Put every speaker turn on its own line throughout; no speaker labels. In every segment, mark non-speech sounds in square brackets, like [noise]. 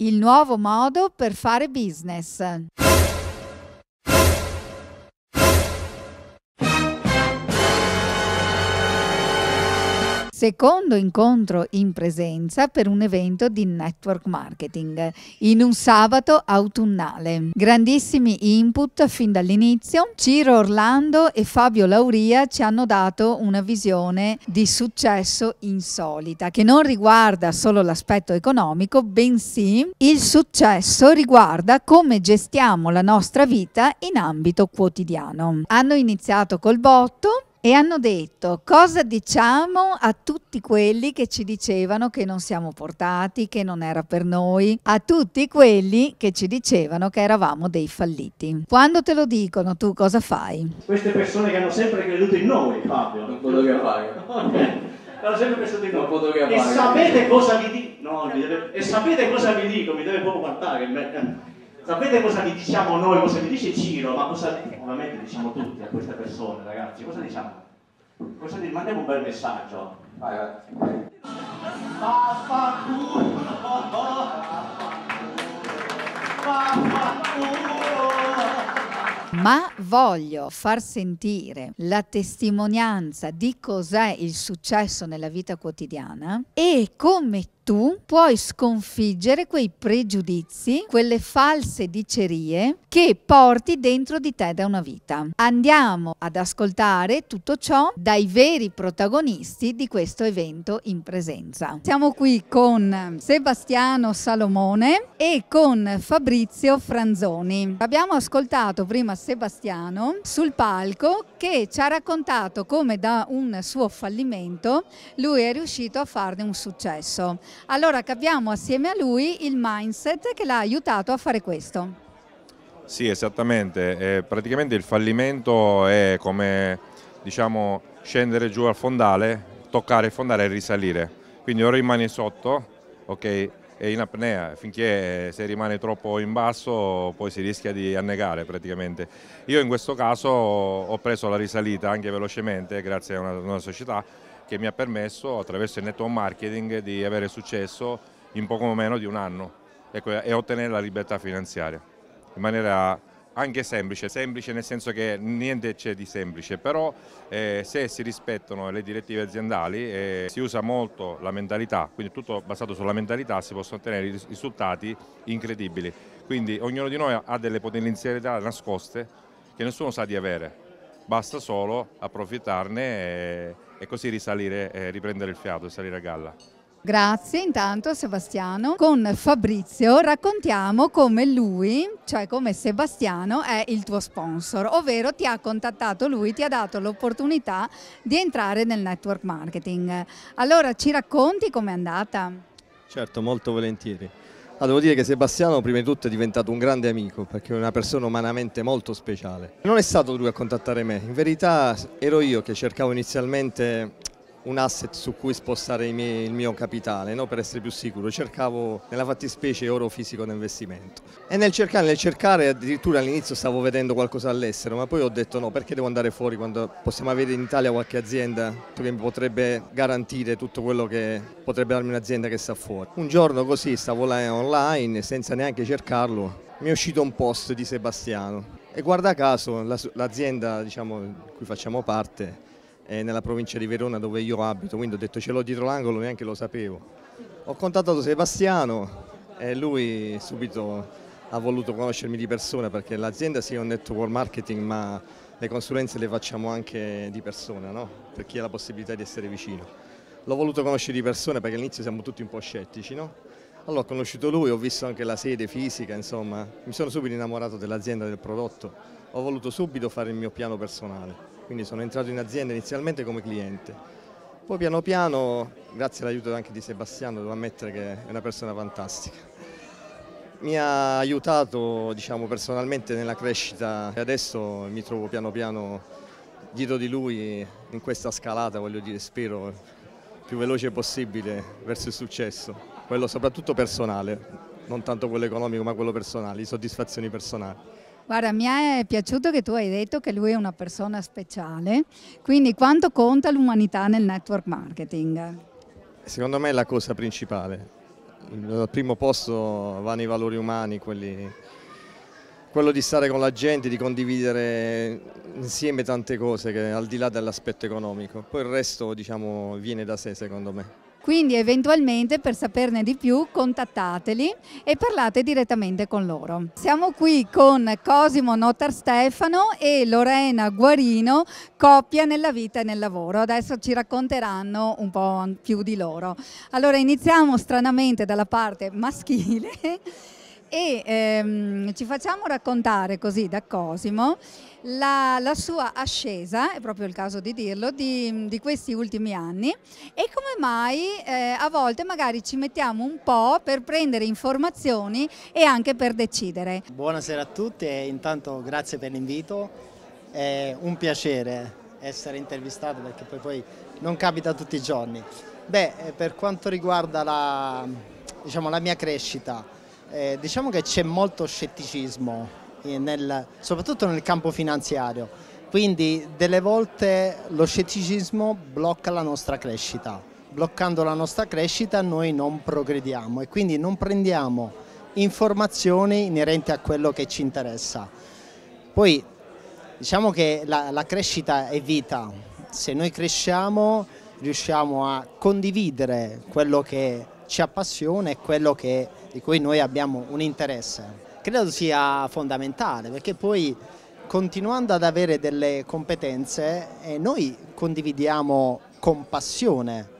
il nuovo modo per fare business. secondo incontro in presenza per un evento di network marketing in un sabato autunnale. Grandissimi input fin dall'inizio. Ciro Orlando e Fabio Lauria ci hanno dato una visione di successo insolita che non riguarda solo l'aspetto economico, bensì il successo riguarda come gestiamo la nostra vita in ambito quotidiano. Hanno iniziato col botto e hanno detto cosa diciamo a tutti quelli che ci dicevano che non siamo portati, che non era per noi, a tutti quelli che ci dicevano che eravamo dei falliti. Quando te lo dicono tu cosa fai?
Queste persone che hanno sempre creduto in noi, Fabio. Non potevo che fare. [laughs] Hanno sempre pensato di no. E sapete cosa vi dico? No, deve... e sapete cosa vi dico? Mi deve proprio guardare. Sapete cosa vi diciamo noi, cosa vi dice Ciro, ma cosa ovviamente diciamo tutti a queste persone, ragazzi? Cosa diciamo? Cosa gli mandiamo un bel messaggio? Vai, vai. Vaffanculo!
Vaffanculo! Ma voglio far sentire la testimonianza di cos'è il successo nella vita quotidiana e come tu puoi sconfiggere quei pregiudizi, quelle false dicerie che porti dentro di te da una vita. Andiamo ad ascoltare tutto ciò dai veri protagonisti di questo evento in presenza. Siamo qui con Sebastiano Salomone e con Fabrizio Franzoni. Abbiamo ascoltato prima Sebastiano sul palco che ci ha raccontato come da un suo fallimento lui è riuscito a farne un successo. Allora capiamo assieme a lui il mindset che l'ha aiutato a fare questo.
Sì, esattamente. Eh, praticamente il fallimento è come diciamo, scendere giù al fondale, toccare il fondale e risalire. Quindi o rimani sotto, ok, e in apnea, finché eh, se rimane troppo in basso poi si rischia di annegare praticamente. Io in questo caso ho preso la risalita anche velocemente grazie a una, una società che mi ha permesso attraverso il network marketing di avere successo in poco meno di un anno ecco, e ottenere la libertà finanziaria in maniera anche semplice, semplice nel senso che niente c'è di semplice, però eh, se si rispettano le direttive aziendali e eh, si usa molto la mentalità, quindi tutto basato sulla mentalità si possono ottenere risultati incredibili. Quindi ognuno di noi ha delle potenzialità nascoste che nessuno sa di avere, basta solo approfittarne. E e così risalire, eh, riprendere il fiato e salire a galla.
Grazie intanto Sebastiano. Con Fabrizio raccontiamo come lui, cioè come Sebastiano, è il tuo sponsor, ovvero ti ha contattato lui, ti ha dato l'opportunità di entrare nel network marketing. Allora ci racconti com'è andata?
Certo, molto volentieri. Ah, devo dire che Sebastiano prima di tutto è diventato un grande amico perché è una persona umanamente molto speciale. Non è stato lui a contattare me, in verità ero io che cercavo inizialmente un asset su cui spostare il mio capitale no? per essere più sicuro. Cercavo nella fattispecie oro fisico da investimento. E nel cercare, nel cercare addirittura all'inizio stavo vedendo qualcosa all'estero, ma poi ho detto no, perché devo andare fuori quando possiamo avere in Italia qualche azienda che mi potrebbe garantire tutto quello che potrebbe darmi un'azienda che sta fuori. Un giorno così stavo là online senza neanche cercarlo, mi è uscito un post di Sebastiano e guarda caso l'azienda diciamo, di cui facciamo parte eh, nella provincia di Verona dove io abito, quindi ho detto ce l'ho dietro l'angolo, neanche lo sapevo. Ho contattato Sebastiano e lui subito ha voluto conoscermi di persona perché l'azienda sia sì, un network marketing ma le consulenze le facciamo anche di persona, no? per chi ha la possibilità di essere vicino. L'ho voluto conoscere di persona perché all'inizio siamo tutti un po' scettici, no? Allora ho conosciuto lui, ho visto anche la sede fisica, insomma, mi sono subito innamorato dell'azienda, del prodotto, ho voluto subito fare il mio piano personale quindi sono entrato in azienda inizialmente come cliente. Poi piano piano, grazie all'aiuto anche di Sebastiano, devo ammettere che è una persona fantastica. Mi ha aiutato diciamo, personalmente nella crescita e adesso mi trovo piano piano dietro di lui in questa scalata, voglio dire, spero, più veloce possibile verso il successo, quello soprattutto personale, non tanto quello economico ma quello personale, le soddisfazioni personali.
Guarda, mi è piaciuto che tu hai detto che lui è una persona speciale, quindi quanto conta l'umanità nel network marketing?
Secondo me è la cosa principale. Al primo posto vanno i valori umani, quelli, quello di stare con la gente, di condividere insieme tante cose che, al di là dell'aspetto economico. Poi il resto diciamo, viene da sé secondo me.
Quindi eventualmente per saperne di più contattateli e parlate direttamente con loro. Siamo qui con Cosimo Notar Stefano e Lorena Guarino, coppia nella vita e nel lavoro. Adesso ci racconteranno un po' più di loro. Allora iniziamo stranamente dalla parte maschile e ehm, ci facciamo raccontare così da Cosimo la, la, sua ascesa, è proprio il caso di dirlo, di, di questi ultimi anni e come mai eh, a volte magari ci mettiamo un po' per prendere informazioni e anche per decidere.
Buonasera a tutti e intanto grazie per l'invito, è un piacere essere intervistato perché poi, poi non capita tutti i giorni. Beh, eh, per quanto riguarda la, diciamo, la mia crescita, eh, diciamo che c'è molto scetticismo, nel, soprattutto nel campo finanziario, quindi delle volte lo scetticismo blocca la nostra crescita. Bloccando la nostra crescita noi non progrediamo e quindi non prendiamo informazioni inerenti a quello che ci interessa. Poi diciamo che la, la crescita è vita, se noi cresciamo riusciamo a condividere quello che ci appassiona e quello che di cui noi abbiamo un interesse. Credo sia fondamentale perché poi continuando ad avere delle competenze eh, noi condividiamo con passione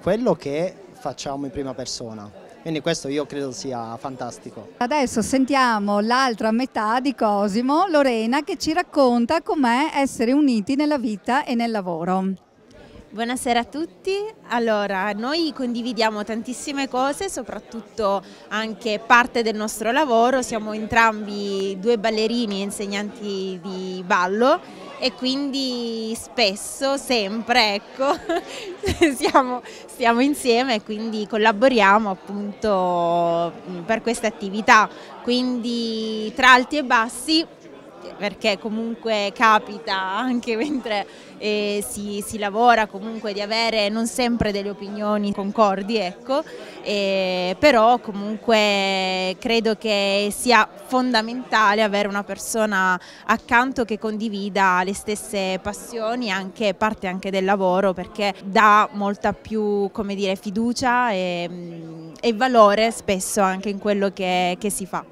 quello che facciamo in prima persona. Quindi questo io credo sia fantastico.
Adesso sentiamo l'altra metà di Cosimo, Lorena, che ci racconta com'è essere uniti nella vita e nel lavoro.
Buonasera a tutti, allora noi condividiamo tantissime cose, soprattutto anche parte del nostro lavoro, siamo entrambi due ballerini e insegnanti di ballo e quindi spesso, sempre, ecco, [laughs] siamo, stiamo insieme e quindi collaboriamo appunto mm, per questa attività, quindi tra alti e bassi perché comunque capita anche mentre eh, si, si, lavora comunque di avere non sempre delle opinioni concordi, ecco, eh, però comunque credo che sia fondamentale avere una persona accanto che condivida le stesse passioni, anche parte anche del lavoro, perché dà molta più come dire, fiducia e, mm, e valore spesso anche in quello che, che si fa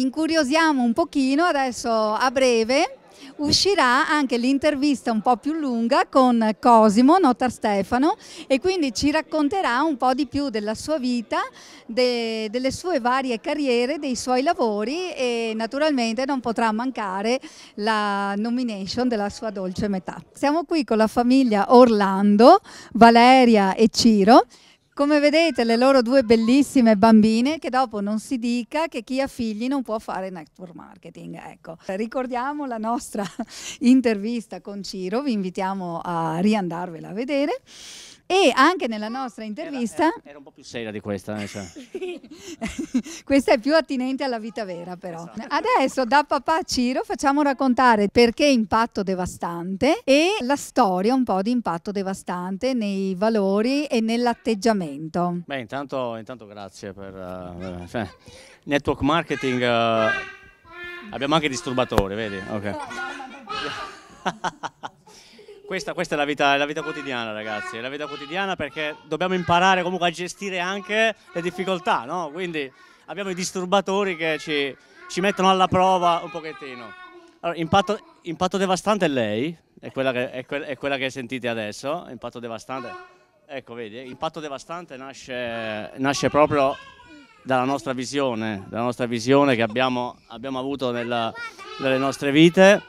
incuriosiamo un pochino, adesso a breve uscirà anche l'intervista un po' più lunga con Cosimo nota Stefano e quindi ci racconterà un po' di più della sua vita, de, delle sue varie carriere, dei suoi lavori e naturalmente non potrà mancare la nomination della sua dolce metà. Siamo qui con la famiglia Orlando, Valeria e Ciro come vedete le loro due bellissime bambine che dopo non si dica che chi ha figli non può fare network marketing. Ecco. Ricordiamo la nostra [laughs] intervista con Ciro, vi invitiamo a riandarvela a vedere. E anche nella nostra intervista... Era, era, era
un po' più seria di questa. Eh, cioè.
[laughs]
[laughs] questa è più attinente alla vita vera però. Esatto. Adesso da papà Ciro facciamo raccontare perché impatto devastante e la storia un po' di impatto devastante nei valori e nell'atteggiamento.
Beh, intanto, intanto grazie per... Uh, cioè, network marketing... Uh, abbiamo anche disturbatori, vedi? Ok. [laughs] Questa, questa è, la vita, la vita, quotidiana, ragazzi. È la vita quotidiana perché dobbiamo imparare comunque a gestire anche le difficoltà, no? Quindi abbiamo i disturbatori che ci, ci mettono alla prova un pochettino. Allora, impatto, impatto devastante è lei, è quella, che, è, que, è quella, che, sentite adesso. Impatto devastante. Ecco, vedi, impatto devastante nasce, nasce proprio dalla nostra visione, dalla nostra visione che abbiamo, abbiamo avuto nella, nelle nostre vite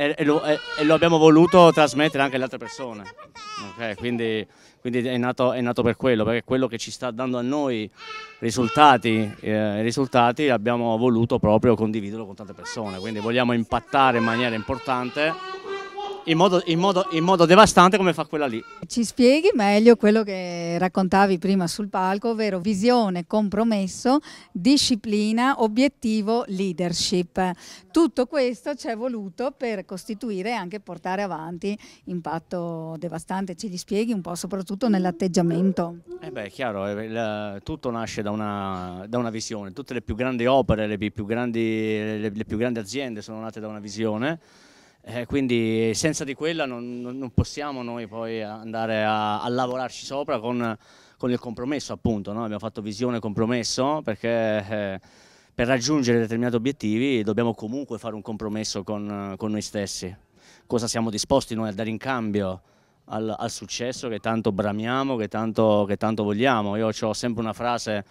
e, e, lo, e, e, lo, abbiamo voluto trasmettere anche alle altre persone. Okay? Quindi, quindi è, nato, è, nato, per quello, perché quello che ci sta dando a noi risultati, eh, risultati abbiamo voluto proprio condividerlo con tante persone. Quindi vogliamo impattare in maniera importante in modo, in, modo, in modo, devastante come fa quella lì.
Ci spieghi meglio quello che raccontavi prima sul palco, ovvero visione, compromesso, disciplina, obiettivo, leadership. Tutto questo ci è voluto per costituire e anche portare avanti impatto devastante. Ci spieghi un po' soprattutto nell'atteggiamento?
Eh beh, è chiaro, eh, tutto nasce da una, da una, visione. Tutte le più grandi opere, le più grandi, le, le più grandi aziende sono nate da una visione eh, quindi senza di quella non, non possiamo noi poi andare a, a lavorarci sopra con, con il compromesso appunto, no? abbiamo fatto visione compromesso perché eh, per raggiungere determinati obiettivi dobbiamo comunque fare un compromesso con, con, noi stessi, cosa siamo disposti noi a dare in cambio al, al successo che tanto bramiamo, che tanto, che tanto vogliamo, io ho sempre una frase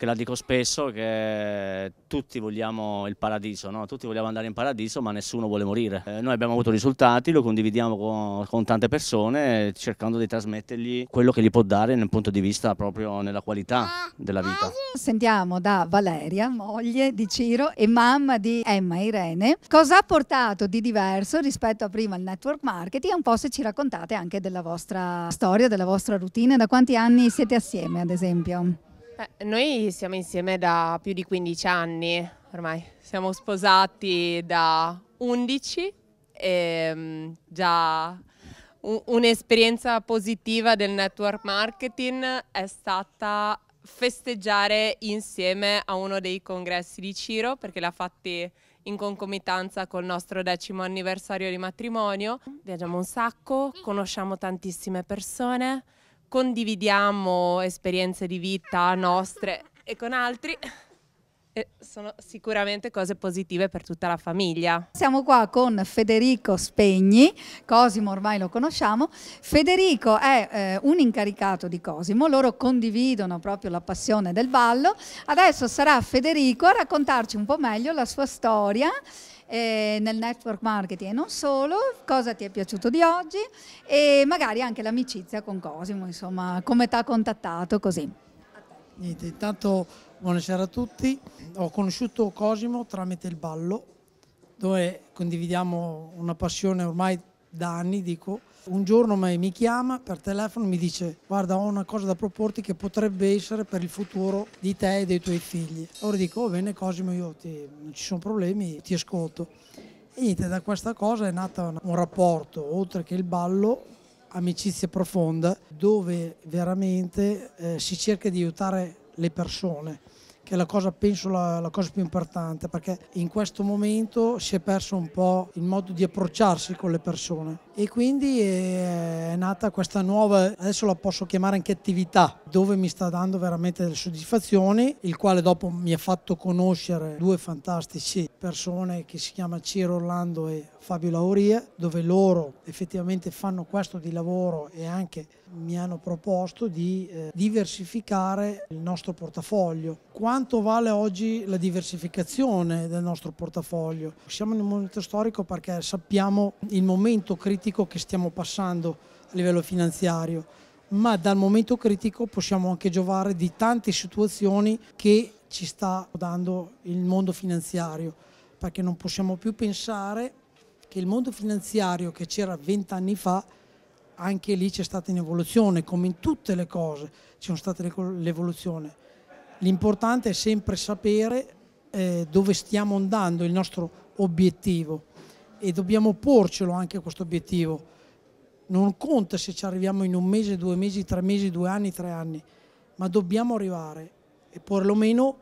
che la dico spesso, che tutti vogliamo il paradiso, no? tutti vogliamo andare in paradiso ma nessuno vuole morire. Eh, noi abbiamo avuto risultati, lo condividiamo con, con, tante persone cercando di trasmettergli quello che gli può dare nel punto di vista proprio nella qualità della vita.
Sentiamo da Valeria, moglie di Ciro e mamma di Emma Irene, cosa ha portato di diverso rispetto a prima il network marketing e un po' se ci raccontate anche della vostra storia, della vostra routine, da quanti anni siete assieme ad esempio?
Eh, noi siamo insieme da più di 15 anni ormai, siamo sposati da 11 e ehm, già un'esperienza positiva del network marketing è stata festeggiare insieme a uno dei congressi di Ciro perché l'ha fatti in concomitanza col nostro decimo anniversario di matrimonio. Viaggiamo un sacco, conosciamo tantissime persone condividiamo esperienze di vita nostre e con altri sono sicuramente cose positive per tutta la famiglia.
Siamo qua con Federico Spegni, Cosimo ormai lo conosciamo. Federico è eh, un incaricato di Cosimo, loro condividono proprio la passione del ballo. Adesso sarà Federico a raccontarci un po' meglio la sua storia eh, nel network marketing e non solo, cosa ti è piaciuto di oggi e magari anche l'amicizia con Cosimo, insomma, come ti ha contattato così.
Niente, intanto Buonasera a tutti, ho conosciuto Cosimo tramite il ballo, dove condividiamo una passione ormai da anni, dico. Un giorno mi chiama per telefono e mi dice guarda ho una cosa da proporti che potrebbe essere per il futuro di te e dei tuoi figli. Allora dico, oh, bene Cosimo, io ti, non ci sono problemi, ti ascolto. E niente, da questa cosa è nato un rapporto, oltre che il ballo, amicizia profonda, dove veramente eh, si cerca di aiutare le persone che è la cosa, penso, la, la, cosa più importante, perché in questo momento si è perso un po' il modo di approcciarsi con le persone e quindi eh, è, nata questa nuova, adesso la posso chiamare anche attività, dove mi sta dando veramente delle soddisfazioni, il quale dopo mi ha fatto conoscere due fantastici persone che si chiamano Ciro Orlando e Fabio Laurie, dove loro effettivamente fanno questo di lavoro e anche mi hanno proposto di eh, diversificare il nostro portafoglio. Quanto vale oggi la diversificazione del nostro portafoglio? Siamo in un momento storico perché sappiamo il momento critico che stiamo passando a livello finanziario, ma dal momento critico possiamo anche giovare di tante situazioni che ci sta dando il mondo finanziario, perché non possiamo più pensare che il mondo finanziario che c'era vent'anni fa anche lì c'è stata un'evoluzione, come in tutte le cose ci sono state l'evoluzione. L'importante è sempre sapere eh, dove stiamo andando, il nostro obiettivo e dobbiamo porcelo anche questo obiettivo. Non conta se ci arriviamo in un mese, due mesi, tre mesi, due anni, tre anni, ma dobbiamo arrivare e perlomeno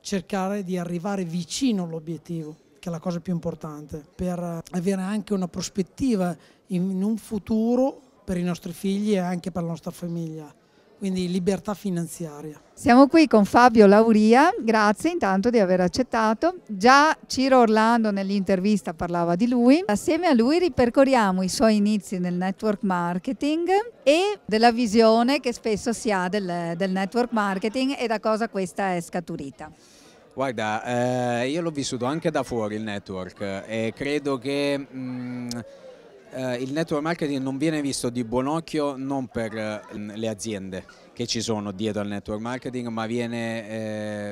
cercare di arrivare vicino all'obiettivo, che è la cosa più importante, per avere anche una prospettiva in un futuro per i nostri figli e anche per la nostra famiglia. Quindi libertà finanziaria.
Siamo qui con Fabio Lauria, grazie intanto di aver accettato. Già Ciro Orlando nell'intervista parlava di lui. Assieme a lui ripercorriamo i suoi inizi nel network marketing e della visione che spesso si ha del, del network marketing e da cosa questa è scaturita.
Guarda, eh, io l'ho vissuto anche da fuori il network e credo che... Mh, mm, eh, il network marketing non viene visto di buon occhio non per eh, le aziende che ci sono dietro al network marketing, ma viene,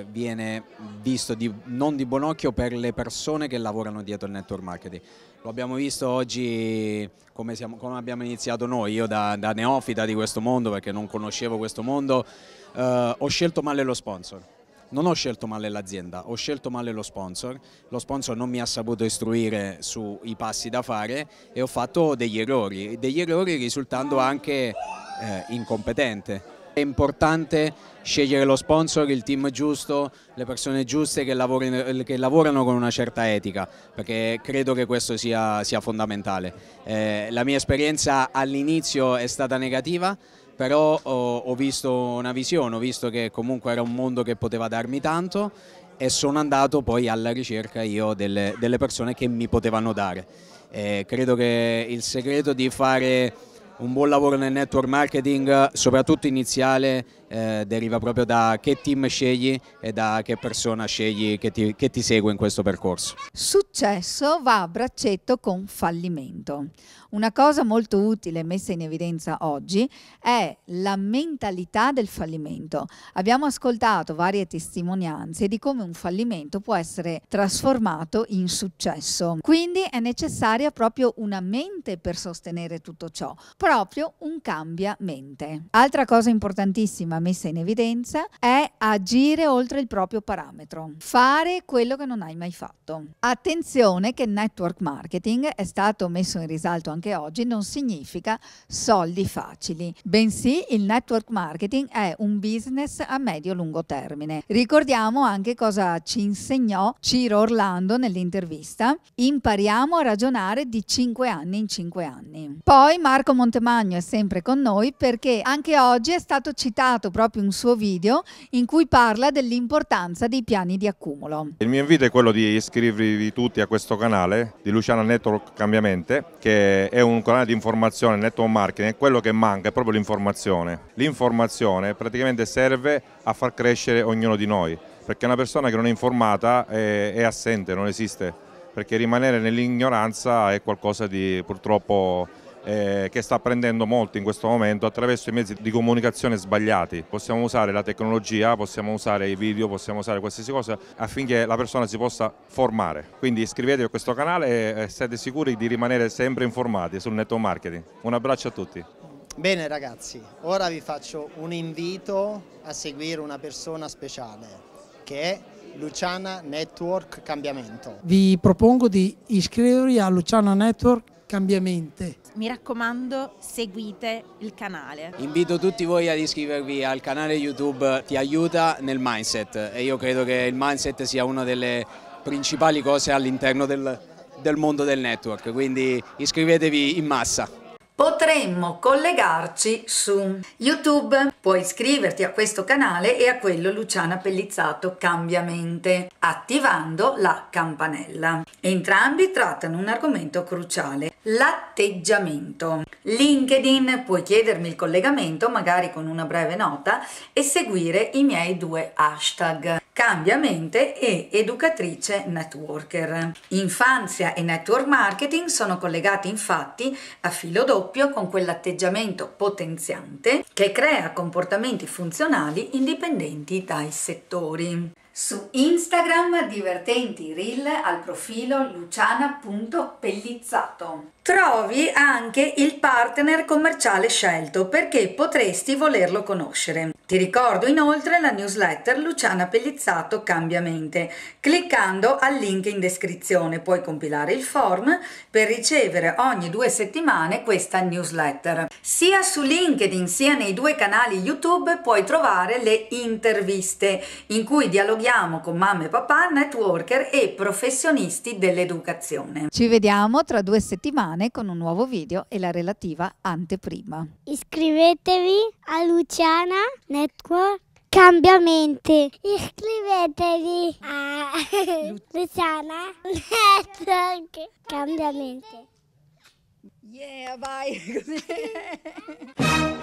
eh, viene visto di, non di buon occhio per le persone che lavorano dietro al network marketing. Lo abbiamo visto oggi come, siamo, come abbiamo iniziato noi, io da, da, neofita di questo mondo perché non conoscevo questo mondo, eh, ho scelto male lo sponsor non ho scelto male l'azienda, ho scelto male lo sponsor, lo sponsor non mi ha saputo istruire sui passi da fare e ho fatto degli errori, degli errori risultando anche eh, incompetente. È importante scegliere lo sponsor, il team giusto, le persone giuste che lavorano, che lavorano con una certa etica, perché credo che questo sia, sia fondamentale. Eh, la mia esperienza all'inizio è stata negativa, però ho, ho visto una visione, ho visto che comunque era un mondo che poteva darmi tanto e sono andato poi alla ricerca io delle, delle persone che mi potevano dare. Eh, credo che il segreto di fare un buon lavoro nel network marketing, soprattutto iniziale, eh, deriva proprio da che team scegli e da che persona scegli che ti, che ti segue in questo percorso.
Successo va a braccetto con fallimento. Una cosa molto utile messa in evidenza oggi è la mentalità del fallimento. Abbiamo ascoltato varie testimonianze di come un fallimento può essere trasformato in successo. Quindi è necessaria proprio una mente per sostenere tutto ciò, proprio un cambia mente. Altra cosa importantissima messa in evidenza è agire oltre il proprio parametro, fare quello che non hai mai fatto. Attenzione che network marketing è stato messo in risalto anche oggi, non significa soldi facili, bensì il network marketing è un business a medio-lungo termine. Ricordiamo anche cosa ci insegnò Ciro Orlando nell'intervista, impariamo a ragionare di 5 anni in 5 anni. Poi Marco Montemagno è sempre con noi perché anche oggi è stato citato proprio un suo video in cui parla dell'importanza dei piani di accumulo.
Il mio invito è quello di iscrivervi tutti a questo canale di Luciana Network Cambiamente che è un canale di informazione, network marketing, quello che manca è proprio l'informazione. L'informazione praticamente serve a far crescere ognuno di noi perché una persona che non è informata è, è assente, non esiste perché rimanere nell'ignoranza è qualcosa di purtroppo eh, che sta prendendo molto in questo momento attraverso i mezzi di comunicazione sbagliati. Possiamo usare la tecnologia, possiamo usare i video, possiamo usare qualsiasi cosa affinché la persona si possa formare. Quindi iscrivetevi a questo canale e siete sicuri di rimanere sempre informati sul netto marketing. Un abbraccio a tutti.
Bene ragazzi, ora vi faccio un invito a seguire una persona speciale che è Luciana Network Cambiamento.
Vi propongo di iscrivervi a Luciana Network cambiamenti.
Mi raccomando, seguite il canale.
Invito tutti voi ad iscrivervi al canale YouTube, ti aiuta nel mindset e io credo che il mindset sia una delle principali cose all'interno del, del mondo del network, quindi iscrivetevi in massa
potremmo collegarci su YouTube. Puoi iscriverti a questo canale e a quello Luciana Pellizzato Cambiamente, attivando la campanella. Entrambi trattano un argomento cruciale, l'atteggiamento. LinkedIn puoi chiedermi il collegamento, magari con una breve nota, e seguire i miei due hashtag cambia mente e educatrice networker. Infanzia e network marketing sono collegati infatti a filo doppio con quell'atteggiamento potenziante che crea comportamenti funzionali indipendenti dai settori. Su Instagram divertenti reel al profilo luciana.pellizzato trovi anche il partner commerciale scelto perché potresti volerlo conoscere. Ti ricordo inoltre la newsletter Luciana Pellizzato Cambiamente. Cliccando al link in descrizione puoi compilare il form per ricevere ogni due settimane questa newsletter. Sia su LinkedIn sia nei due canali YouTube puoi trovare le interviste in cui dialoghiamo con mamme e papà, networker e professionisti dell'educazione. Ci vediamo tra due settimane settimane con un nuovo video e la relativa anteprima. Iscrivetevi a Luciana Network Cambiamenti. Iscrivetevi a [laughs] Luciana Network Cambiamenti. Yeah, vai [laughs] così.